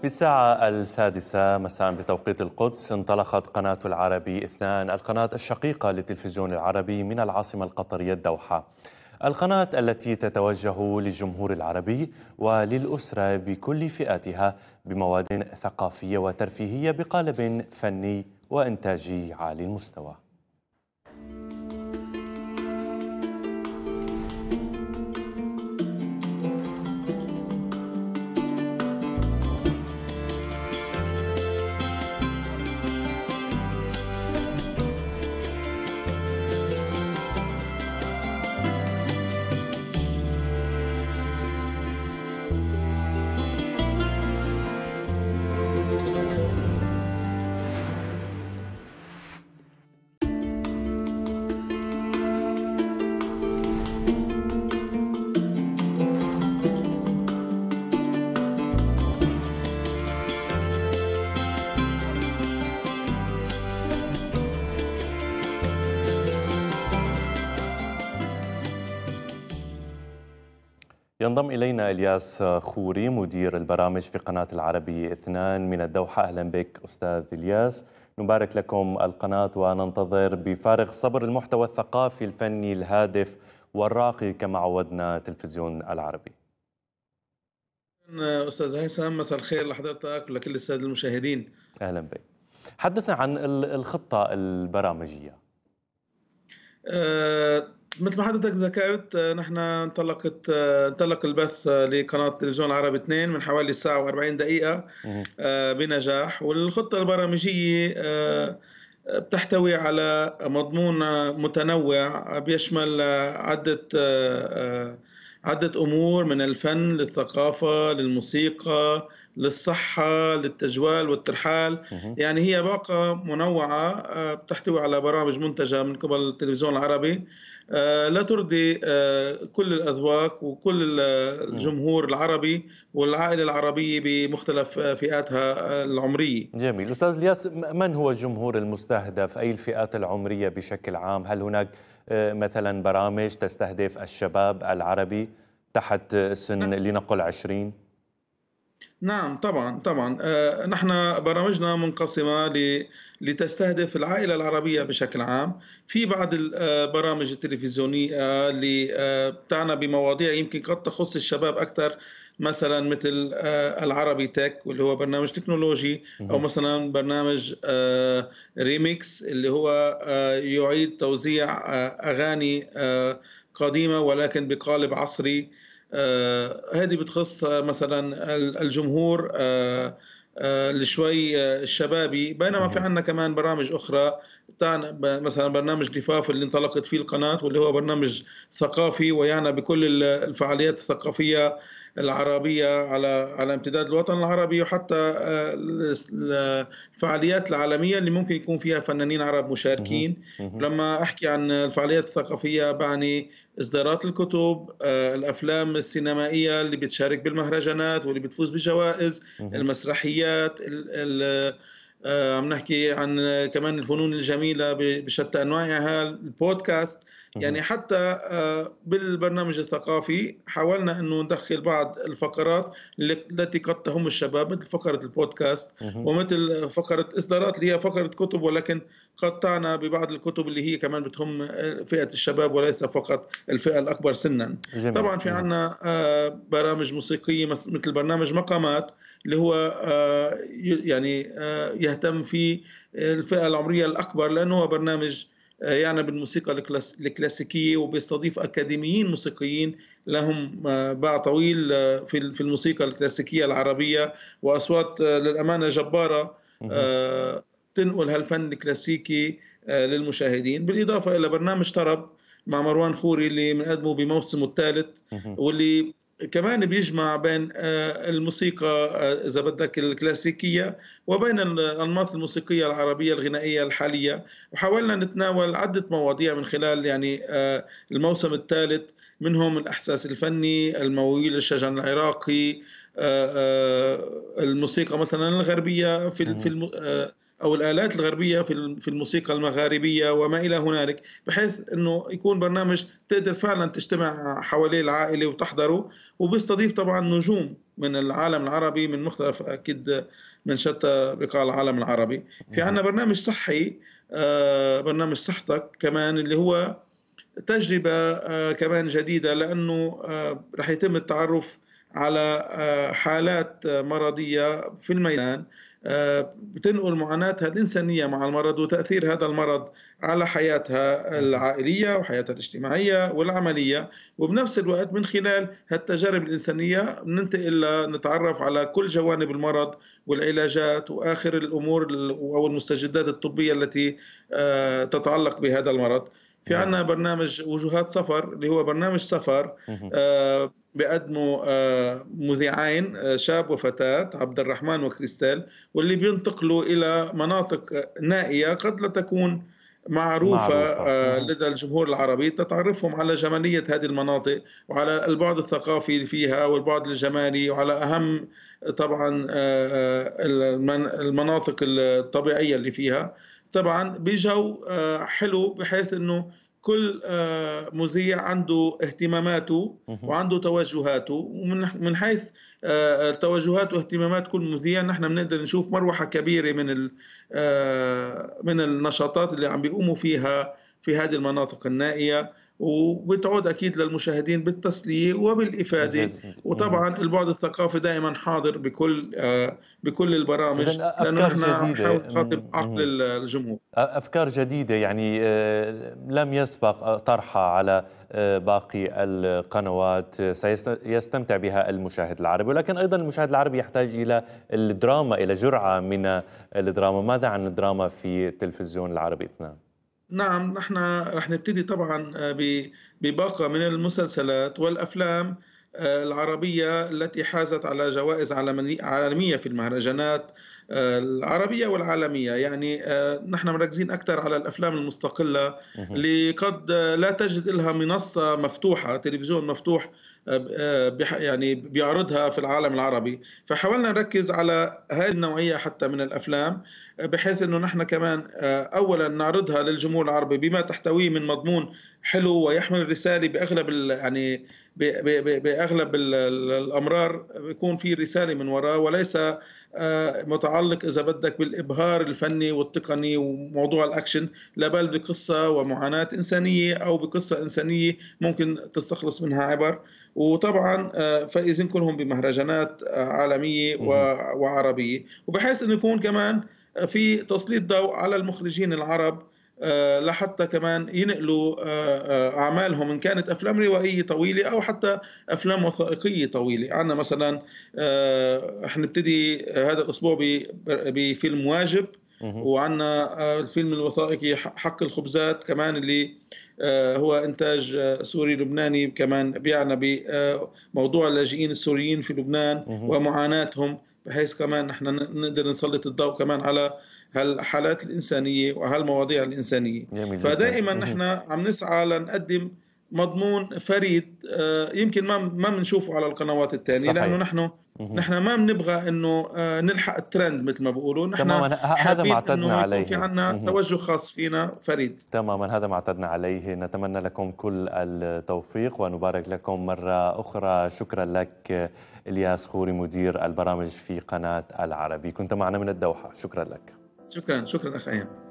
في الساعة السادسة مساء بتوقيت القدس انطلقت قناة العربي اثنان القناة الشقيقة للتلفزيون العربي من العاصمة القطرية الدوحة القناة التي تتوجه للجمهور العربي وللأسرة بكل فئاتها بمواد ثقافية وترفيهية بقالب فني وإنتاجي عالي المستوى ينضم إلينا إلياس خوري مدير البرامج في قناة العربية اثنان من الدوحة أهلا بك أستاذ إلياس نبارك لكم القناة وننتظر بفارغ صبر المحتوى الثقافي الفني الهادف والراقي كما عودنا تلفزيون العربي أستاذ هيثم مساء الخير لحضرتك ولكل السادة المشاهدين أهلا بك حدثنا عن الخطة البرامجية أه مثل ما حضرتك ذكرت آه، نحن انطلقت آه، انطلق البث آه، لقناه تلفزيون العربي 2 من حوالي ساعه و40 دقيقه بنجاح والخطه البرامجيه بتحتوي على مضمون متنوع بيشمل عده عدة أمور من الفن للثقافة للموسيقى للصحة للتجوال والترحال يعني هي باقة منوعة بتحتوي على برامج منتجة من قبل التلفزيون العربي آه، لا ترضي آه، كل الاذواق وكل الجمهور العربي والعائله العربيه بمختلف فئاتها العمريه. جميل، استاذ الياس من هو الجمهور المستهدف؟ اي الفئات العمريه بشكل عام؟ هل هناك آه، مثلا برامج تستهدف الشباب العربي تحت سن نعم. لنقل 20؟ نعم طبعًا، طبعًا، آه، نحن برامجنا منقسمة لتستهدف العائلة العربية بشكل عام، في بعض البرامج آه، التلفزيونية اللي آه، بتعنى بمواضيع يمكن قد تخص الشباب أكثر، مثلًا مثل العربي تك واللي هو برنامج تكنولوجي، أو مثلًا برنامج ريميكس اللي هو يعيد توزيع أغاني قديمة ولكن بقالب عصري. آه، هذه بتخص آه، مثلا الجمهور آه، اللي شوي الشبابي بينما في عندنا كمان برامج اخرى بتاعنا مثلا برنامج لفاف اللي انطلقت فيه القناة واللي هو برنامج ثقافي ويعنى بكل الفعاليات الثقافية العربية على على امتداد الوطن العربي وحتى آه، الفعاليات العالمية اللي ممكن يكون فيها فنانين عرب مشاركين لما أحكي عن الفعاليات الثقافية بعني إصدارات الكتب آه، الأفلام السينمائية اللي بتشارك بالمهرجانات واللي بتفوز بجوائز المسرحيات آه، عم نحكي عن كمان الفنون الجميلة بشتى أنواعها البودكاست يعني حتى آه، بالبرنامج الثقافي حاولنا انه ندخل بعض الفقرات التي قد تهم الشباب مثل فقره البودكاست ومثل فقره اصدارات اللي هي فقره كتب ولكن قد تعنى ببعض الكتب اللي هي كمان بتهم آه، فئه الشباب وليس فقط الفئه الاكبر سنا جميل. طبعا في عندنا آه، برامج موسيقيه مثل برنامج مقامات اللي هو يعني يهتم في الفئه العمريه الاكبر لانه هو برنامج آه، يعنى بالموسيقى الكلاسيكيه وبيستضيف اكاديميين موسيقيين لهم آه، باع طويل آه، في الموسيقى الكلاسيكيه العربيه واصوات للامانه جباره تنقل هالفن الكلاسيكي للمشاهدين بالاضافه الى برنامج طرب مع مروان خوري اللي بنقدمه بموسمه الثالث واللي كمان بيجمع بين آه، الموسيقى آه، اذا بدك الكلاسيكيه وبين الانماط الموسيقيه العربيه الغنائيه الحاليه وحاولنا نتناول عده مواضيع من خلال يعني آه، الموسم الثالث منهم الإحساس الفني المويل الشجن العراقي آه، آه، الموسيقى مثلا الغربية في في نعم. آه، أو الآلات الغربية في في الموسيقى المغاربية وما إلى هنالك بحيث أنه يكون برنامج تقدر فعلا تجتمع حواليه العائلة وتحضره وبيستضيف طبعا نجوم من العالم العربي من مختلف أكيد من شتى بقاع العالم العربي في عندنا نعم. برنامج صحي برنامج صحتك كمان اللي هو تجربة آه، كمان جديدة لأنه آه، رح يتم التعرف على آه، حالات مرضية في الميدان بتنقل معاناتها الإنسانية مع المرض وتأثير هذا المرض على حياتها العائلية وحياتها الاجتماعية والعملية وبنفس الوقت من خلال هالتجارب الإنسانية بننتقل نتعرف على كل جوانب المرض والعلاجات وآخر الأمور أو المستجدات الطبية التي تتعلق بهذا المرض في عندنا نعم. برنامج وجهات سفر اللي هو برنامج سفر آه،, آه مذيعين آه، شاب وفتاة عبد الرحمن وكريستال واللي بينتقلوا إلى مناطق نائية قد لا تكون معروفة, معروفة. آه، لدى الجمهور العربي تتعرفهم على جمالية هذه المناطق وعلى البعد الثقافي اللي فيها والبعد الجمالي وعلى أهم طبعا المناطق الطبيعية اللي فيها طبعا بجو آه، حلو بحيث انه كل آه، مذيع عنده اهتماماته وعنده توجهاته ومن من حيث التوجهات آه، واهتمامات كل مذيع نحن بنقدر نشوف مروحه كبيره من من النشاطات اللي عم بيقوموا فيها في هذه المناطق النائيه وبتعود اكيد للمشاهدين بالتسليه وبالافاده إيه. وطبعا البعد الثقافي دائما حاضر بكل آه، بكل البرامج لانه نحن نخاطب عقل الجمهور افكار جديده يعني آه، لم يسبق طرحها على آه، باقي القنوات سيستمتع بها المشاهد العربي ولكن أيضا المشاهد العربي يحتاج إلى الدراما إلى جرعة من الدراما ماذا عن الدراما في التلفزيون العربي اثنان؟ نعم نحن رح نبتدي طبعا آه، بباقة من المسلسلات والأفلام آه، العربية التي حازت على جوائز عالمية في المهرجانات العربية والعالمية يعني آه، نحن مركزين أكثر على الأفلام المستقلة اللي قد آه، لا تجد لها منصة مفتوحة تلفزيون مفتوح آه، يعني بيعرضها في العالم العربي فحاولنا نركز على هذه النوعية حتى من الأفلام بحيث أنه نحن كمان أولا نعرضها للجمهور العربي بما تحتويه من مضمون حلو ويحمل رسالة بأغلب يعني بأغلب الأمرار بيكون في رسالة من وراه وليس متعارض متعلق اذا بدك بالابهار الفني والتقني وموضوع الاكشن لا بل بقصه ومعاناه انسانيه او بقصه انسانيه ممكن تستخلص منها عبر وطبعا آه، فايزين كلهم بمهرجانات آه، عالميه وعربيه وبحيث انه يكون كمان آه، في تسليط ضوء على المخرجين العرب آه، لحتى كمان ينقلوا آه، آه، اعمالهم ان كانت افلام روائيه طويله او حتى افلام وثائقيه طويله عندنا مثلا رح نبتدي هذا الاسبوع بفيلم واجب وعندنا الفيلم الوثائقي حق الخبزات كمان اللي هو انتاج سوري لبناني كمان بيعنا بموضوع اللاجئين السوريين في لبنان ومعاناتهم بحيث كمان نحن نقدر نسلط الضوء كمان على هالحالات الإنسانية وهالمواضيع الإنسانية جميل فدائما جميل. نحن عم نسعى لنقدم مضمون فريد آه، يمكن ما ما بنشوفه على القنوات الثانيه لانه نحن نحن ما بنبغى انه آه، نلحق الترند مثل ما بيقولوا نحن هذا ما اعتدنا عليه في عندنا توجه خاص فينا فريد تماما هذا ما اعتدنا عليه نتمنى لكم كل التوفيق ونبارك لكم مره اخرى شكرا لك الياس خوري مدير البرامج في قناه العربي كنت معنا من الدوحه شكرا لك شكرا شكرا اخ ايمن